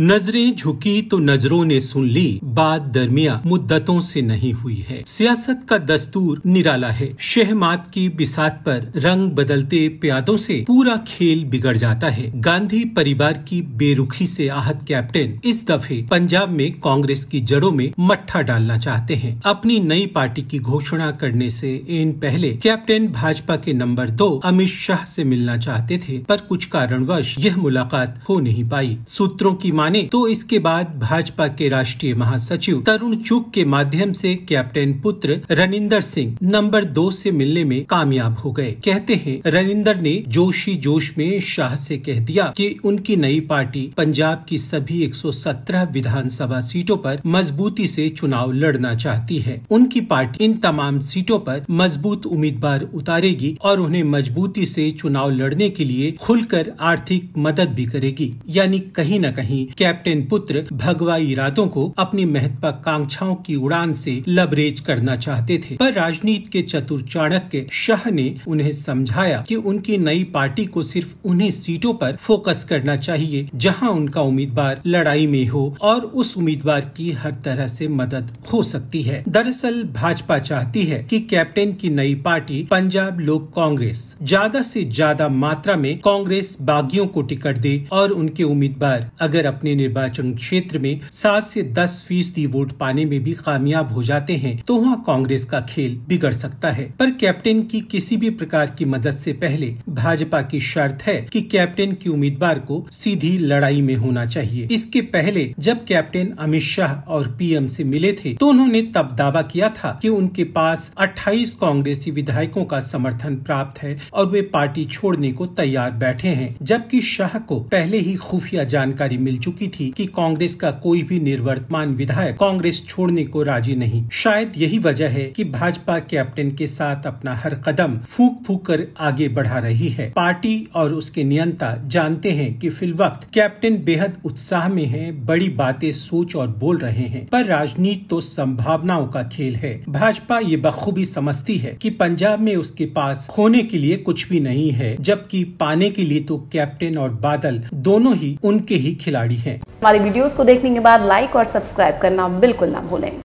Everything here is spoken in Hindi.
नजरें झुकी तो नजरों ने सुन ली बात दरमिया मुद्दतों से नहीं हुई है सियासत का दस्तूर निराला है शहमात की बिसात पर रंग बदलते प्यादों से पूरा खेल बिगड़ जाता है गांधी परिवार की बेरुखी से आहत कैप्टन इस दफे पंजाब में कांग्रेस की जड़ों में मट्ठा डालना चाहते हैं अपनी नई पार्टी की घोषणा करने से इन पहले कैप्टन भाजपा के नंबर दो अमित शाह से मिलना चाहते थे पर कुछ कारणवश यह मुलाकात हो नहीं पाई सूत्रों की माने तो इसके बाद भाजपा के राष्ट्रीय महासचिव तरुण चुग के माध्यम से कैप्टन पुत्र रनिंदर सिंह नंबर दो से मिलने में कामयाब हो गए कहते हैं रनिंदर ने जोशी जोश में शाह से कह दिया कि उनकी नई पार्टी पंजाब की सभी 117 विधानसभा सीटों पर मजबूती से चुनाव लड़ना चाहती है उनकी पार्टी इन तमाम सीटों पर मजबूत उम्मीदवार उतारेगी और उन्हें मजबूती से चुनाव लड़ने के लिए खुलकर आर्थिक मदद भी करेगी यानी कहीं न कहीं कैप्टन पुत्र भगवा इरादों को अपनी महत्वाकांक्षाओं की उड़ान से लबरेज करना चाहते थे पर राजनीति के चतुर चाणक्य शाह ने उन्हें समझाया कि उनकी नई पार्टी को सिर्फ उन्हीं सीटों पर फोकस करना चाहिए जहां उनका उम्मीदवार लड़ाई में हो और उस उम्मीदवार की हर तरह से मदद हो सकती है दरअसल भाजपा चाहती है कि कैप्टन की नई पार्टी पंजाब लोक कांग्रेस ज्यादा से ज्यादा मात्रा में कांग्रेस बागियों को टिकट दे और उनके उम्मीदवार अगर अपने अपने निर्वाचन क्षेत्र में सात से दस फीसदी वोट पाने में भी कामयाब हो जाते हैं तो वहाँ कांग्रेस का खेल बिगड़ सकता है पर कैप्टन की किसी भी प्रकार की मदद से पहले भाजपा की शर्त है कि कैप्टन की उम्मीदवार को सीधी लड़ाई में होना चाहिए इसके पहले जब कैप्टन अमित शाह और पीएम से मिले थे तो उन्होंने तब दावा किया था कि उनके पास 28 कांग्रेसी विधायकों का समर्थन प्राप्त है और वे पार्टी छोड़ने को तैयार बैठे हैं जबकि शाह को पहले ही खुफिया जानकारी मिल चुकी चुकी थी कि कांग्रेस का कोई भी निर्वर्तमान विधायक कांग्रेस छोड़ने को राजी नहीं शायद यही वजह है कि भाजपा कैप्टन के साथ अपना हर कदम फूक फूक कर आगे बढ़ा रही है पार्टी और उसके नियंता जानते हैं कि फिल वक्त कैप्टन बेहद उत्साह में है बड़ी बातें सोच और बोल रहे हैं पर राजनीति तो संभावनाओं का खेल है भाजपा ये बखूबी समझती है कि पंजाब में उसके पास खोने के लिए कुछ भी नहीं है जबकि पाने के लिए तो कैप्टन और बादल दोनों ही उनके ही खिलाड़ी है हैं हमारी वीडियोस को देखने के बाद लाइक और सब्सक्राइब करना बिल्कुल ना भूलें